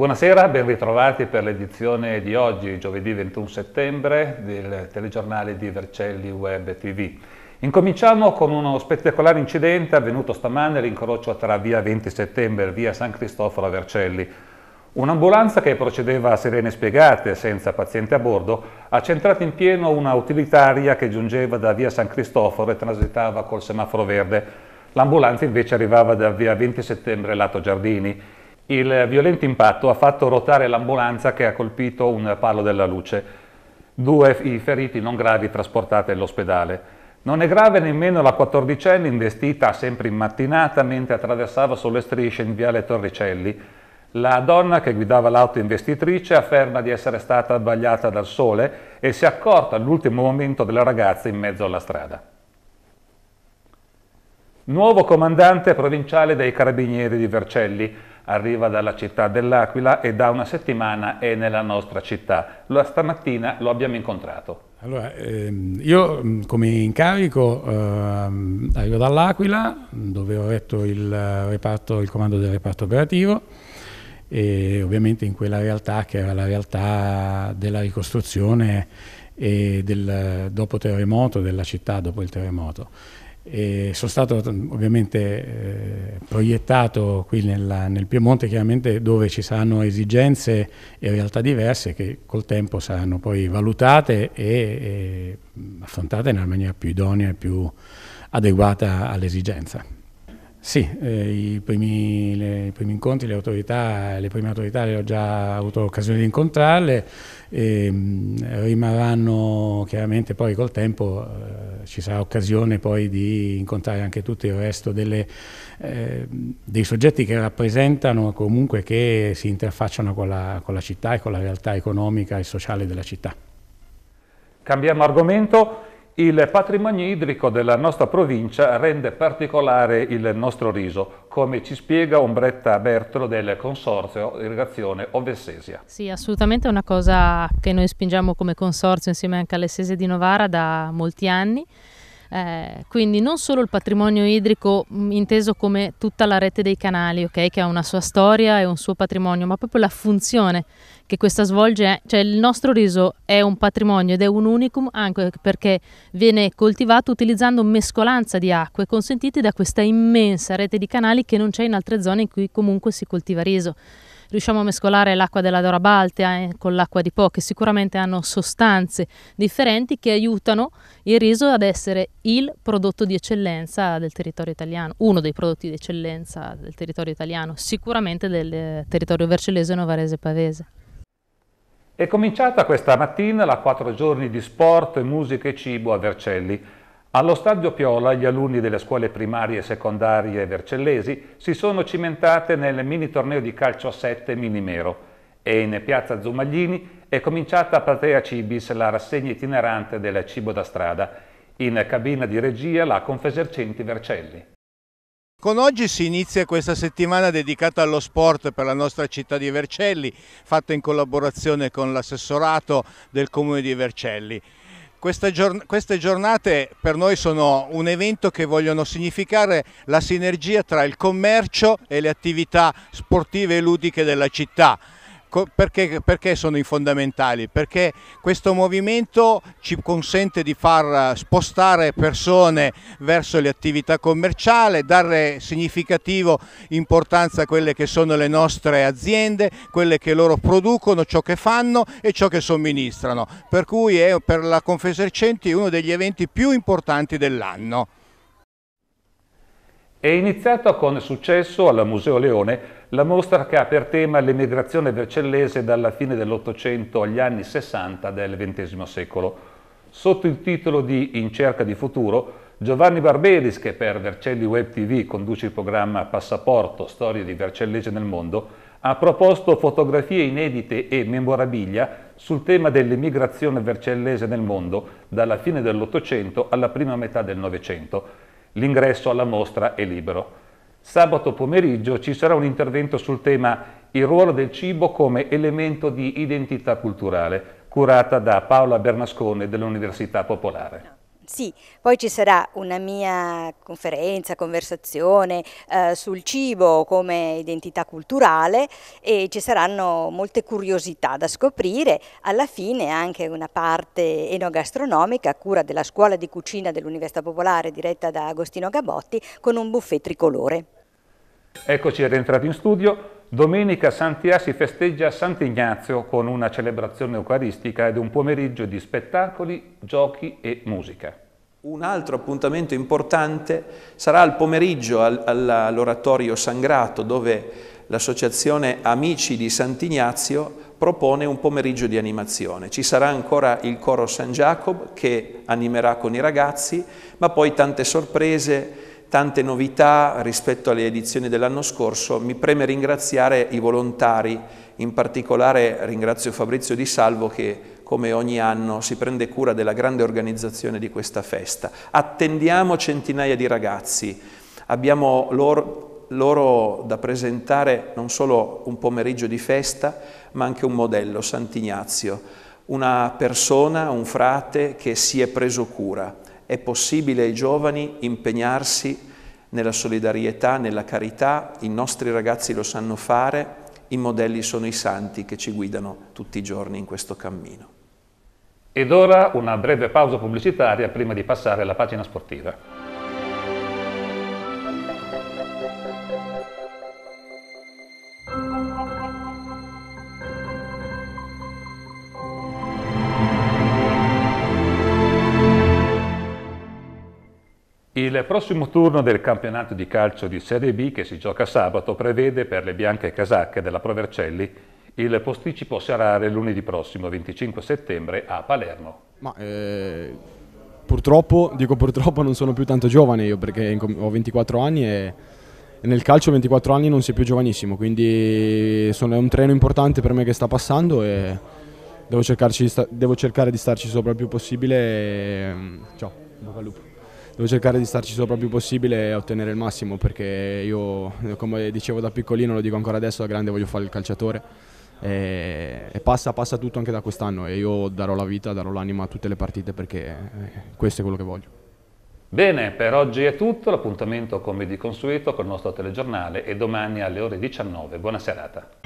Buonasera, ben ritrovati per l'edizione di oggi, giovedì 21 settembre, del telegiornale di Vercelli Web TV. Incominciamo con uno spettacolare incidente avvenuto stamane all'incrocio tra via 20 settembre e via San Cristoforo a Vercelli. Un'ambulanza che procedeva a sirene spiegate, senza paziente a bordo, ha centrato in pieno una utilitaria che giungeva da via San Cristoforo e transitava col semaforo verde. L'ambulanza invece arrivava da via 20 settembre lato Giardini. Il violento impatto ha fatto ruotare l'ambulanza che ha colpito un palo della luce. Due i feriti non gravi trasportati all'ospedale. Non è grave nemmeno la quattordicenne investita sempre in mattinata mentre attraversava sulle strisce in viale Torricelli. La donna che guidava l'auto investitrice afferma di essere stata abbagliata dal sole e si è accorta all'ultimo momento della ragazza in mezzo alla strada. Nuovo comandante provinciale dei Carabinieri di Vercelli arriva dalla città dell'Aquila e da una settimana è nella nostra città. Lo, stamattina lo abbiamo incontrato. Allora, ehm, io mm, come incarico ehm, arrivo dall'Aquila, dove ho retto il, eh, reparto, il comando del reparto operativo e ovviamente in quella realtà che era la realtà della ricostruzione e del eh, dopo terremoto della città dopo il terremoto. E sono stato ovviamente eh, proiettato qui nella, nel Piemonte, chiaramente dove ci saranno esigenze e realtà diverse che col tempo saranno poi valutate e, e affrontate nella maniera più idonea e più adeguata all'esigenza. Sì, eh, i, primi, le, i, primi, incontri, le, autorità, le prime autorità le ho già avuto occasione di incontrarle, e, ehm, mh, rimarranno chiaramente poi col tempo, eh, ci sarà occasione poi di incontrare anche tutto il resto delle, eh, dei soggetti che rappresentano comunque che si interfacciano con la, con la città e con la realtà economica e sociale della città. Cambiamo argomento. Il patrimonio idrico della nostra provincia rende particolare il nostro riso, come ci spiega Ombretta Bertolo del Consorzio Irrigazione Ovessesia. Sì, assolutamente è una cosa che noi spingiamo come consorzio insieme anche all'Essese di Novara da molti anni. Eh, quindi non solo il patrimonio idrico mm, inteso come tutta la rete dei canali, okay, che ha una sua storia e un suo patrimonio, ma proprio la funzione che questa svolge, cioè il nostro riso è un patrimonio ed è un unicum anche perché viene coltivato utilizzando mescolanza di acque consentite da questa immensa rete di canali che non c'è in altre zone in cui comunque si coltiva riso riusciamo a mescolare l'acqua della Dora Baltea eh, con l'acqua di Po, che sicuramente hanno sostanze differenti che aiutano il riso ad essere il prodotto di eccellenza del territorio italiano, uno dei prodotti di eccellenza del territorio italiano, sicuramente del eh, territorio vercellese, novarese e pavese. È cominciata questa mattina la quattro giorni di sport, musica e cibo a Vercelli. Allo Stadio Piola gli alunni delle scuole primarie e secondarie vercellesi si sono cimentate nel mini torneo di calcio a 7 Minimero e in piazza Zumaglini è cominciata a Platea Cibis la rassegna itinerante del cibo da strada. In cabina di regia la Confesercenti Vercelli. Con oggi si inizia questa settimana dedicata allo sport per la nostra città di Vercelli, fatta in collaborazione con l'assessorato del comune di Vercelli. Queste, giorn- queste, giornate per noi sono un evento che vogliono significare la sinergia tra il commercio e le attività sportive e ludiche della città perché, perché, sono i fondamentali? Perché questo movimento ci consente di far spostare persone verso le attività commerciali, dare significativo importanza a quelle che sono le nostre aziende, quelle che loro producono, ciò che fanno e ciò che somministrano. Per cui è per la Confesercenti uno degli eventi più importanti dell'anno. È iniziato con successo al Museo Leone la mostra che ha per tema l'emigrazione vercellese dalla fine dell'Ottocento agli anni Sessanta del XX secolo. Sotto il titolo di In cerca di futuro, Giovanni Barberis, che per Vercelli Web TV conduce il programma Passaporto, storie di Vercellese nel mondo, ha proposto fotografie inedite e memorabilia sul tema dell'emigrazione vercellese nel mondo dalla fine dell'Ottocento alla prima metà del Novecento. L'ingresso alla mostra è libero. Sabato pomeriggio ci sarà un intervento sul tema il ruolo del cibo come elemento di identità culturale, curata da Paola Bernascone dell'Università Popolare sì, poi ci sarà una mia conferenza, conversazione eh, sul cibo come identità culturale e ci saranno molte curiosità da scoprire, alla fine anche una parte enogastronomica a cura della scuola di cucina dell'Università Popolare diretta da Agostino Gabotti con un buffet tricolore. Eccoci rientrati in studio, Domenica a Sant'Ia si festeggia Sant'Ignazio con una celebrazione eucaristica ed un pomeriggio di spettacoli, giochi e musica. Un altro appuntamento importante sarà al pomeriggio all'oratorio Sangrato dove l'associazione Amici di Sant'Ignazio propone un pomeriggio di animazione. Ci sarà ancora il coro San Jacob che animerà con i ragazzi, ma poi tante sorprese, tante novità rispetto alle edizioni dell'anno scorso. Mi preme ringraziare i volontari, in particolare ringrazio Fabrizio Di Salvo che come ogni anno si prende cura della grande organizzazione di questa festa. Attendiamo centinaia di ragazzi, abbiamo loro, loro da presentare non solo un pomeriggio di festa, ma anche un modello, Sant'Ignazio, una persona, un frate che si è preso cura è possibile ai giovani impegnarsi nella solidarietà, nella carità, i nostri ragazzi lo sanno fare, i modelli sono i santi che ci guidano tutti i giorni in questo cammino. Ed ora una breve pausa pubblicitaria prima di passare alla pagina sportiva. Il prossimo turno del campionato di calcio di Serie B che si gioca sabato prevede per le bianche casacche della Provercelli il posticipo serale lunedì prossimo 25 settembre a Palermo. Ma, eh, purtroppo, dico purtroppo, non sono più tanto giovane io perché ho 24 anni e nel calcio 24 anni non si è più giovanissimo, quindi sono, è un treno importante per me che sta passando e devo, devo cercare di starci sopra il più possibile. E, mm, ciao, bocca al lupo devo cercare di starci sopra il più possibile e ottenere il massimo perché io come dicevo da piccolino, lo dico ancora adesso, da grande voglio fare il calciatore e, passa, passa tutto anche da quest'anno e io darò la vita, darò l'anima a tutte le partite perché eh, questo è quello che voglio. Bene, per oggi è tutto, l'appuntamento come di consueto con il nostro telegiornale e domani alle ore 19. Buona serata.